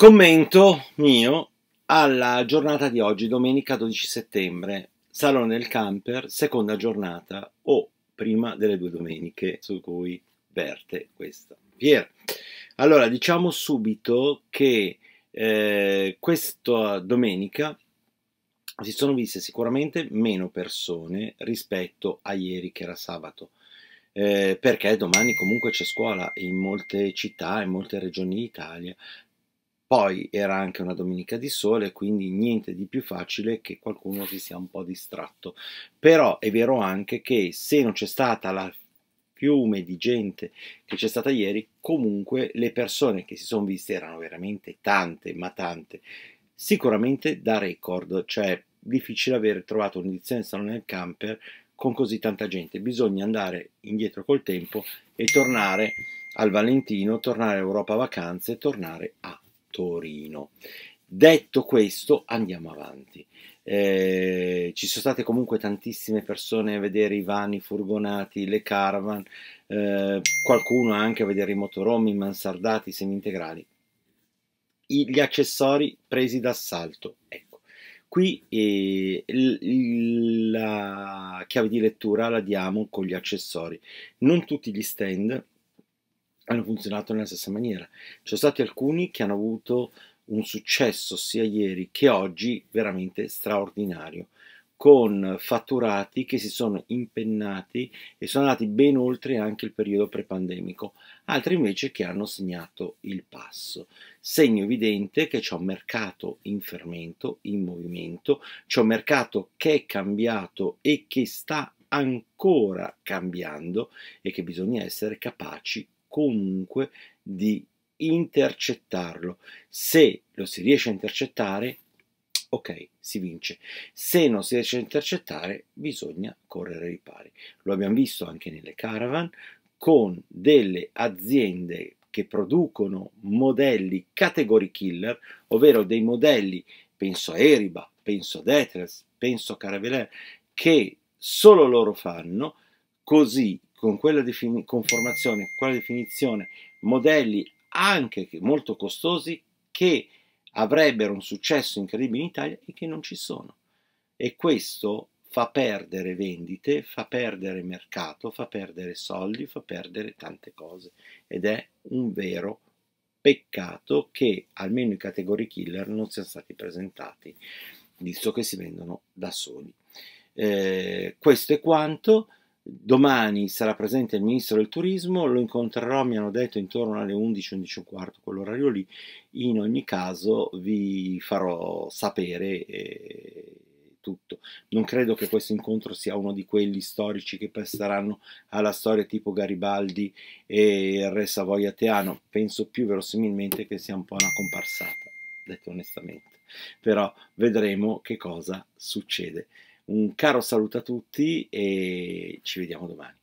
Commento mio alla giornata di oggi, domenica 12 settembre, Salone del Camper, seconda giornata o prima delle due domeniche su cui verte questa fiera. Allora, diciamo subito che eh, questa domenica si sono viste sicuramente meno persone rispetto a ieri che era sabato. Eh, perché domani comunque c'è scuola in molte città, in molte regioni d'Italia, poi era anche una domenica di sole, quindi niente di più facile che qualcuno si sia un po' distratto. Però è vero anche che se non c'è stata la fiume di gente che c'è stata ieri, comunque le persone che si sono viste erano veramente tante, ma tante. Sicuramente da record, cioè difficile avere trovato un'edizione salone del camper con così tanta gente. Bisogna andare indietro col tempo e tornare al Valentino, tornare a Europa Vacanze, tornare a Torino. Detto questo, andiamo avanti. Eh, ci sono state comunque tantissime persone a vedere i vani, furgonati, le caravan, eh, qualcuno anche a vedere i motoromi, i mansardati, i semi-integrali, gli accessori presi d'assalto. Ecco, qui eh, la chiave di lettura la diamo con gli accessori. Non tutti gli stand hanno funzionato nella stessa maniera. Ci sono stati alcuni che hanno avuto un successo sia ieri che oggi veramente straordinario, con fatturati che si sono impennati e sono andati ben oltre anche il periodo pre-pandemico, altri invece che hanno segnato il passo. Segno evidente che c'è un mercato in fermento, in movimento, c'è un mercato che è cambiato e che sta ancora cambiando e che bisogna essere capaci comunque di intercettarlo. Se lo si riesce a intercettare, ok, si vince. Se non si riesce a intercettare, bisogna correre ai ripari. Lo abbiamo visto anche nelle caravan con delle aziende che producono modelli category killer, ovvero dei modelli, penso a Eriba, penso ad Etres, penso a Caravelle, che solo loro fanno, così con quella defini- conformazione, quella definizione, modelli anche molto costosi che avrebbero un successo incredibile in Italia e che non ci sono. E questo fa perdere vendite, fa perdere mercato, fa perdere soldi, fa perdere tante cose ed è un vero peccato che almeno i category killer non siano stati presentati, visto che si vendono da soli. Eh, questo è quanto. Domani sarà presente il ministro del turismo, lo incontrerò, mi hanno detto, intorno alle 11, 11 quell'orario lì. In ogni caso vi farò sapere eh, tutto. Non credo che questo incontro sia uno di quelli storici che passeranno alla storia tipo Garibaldi e il re Savoia Teano. Penso più verosimilmente che sia un po' una comparsata, detto onestamente. Però vedremo che cosa succede. Un caro saluto a tutti e ci vediamo domani.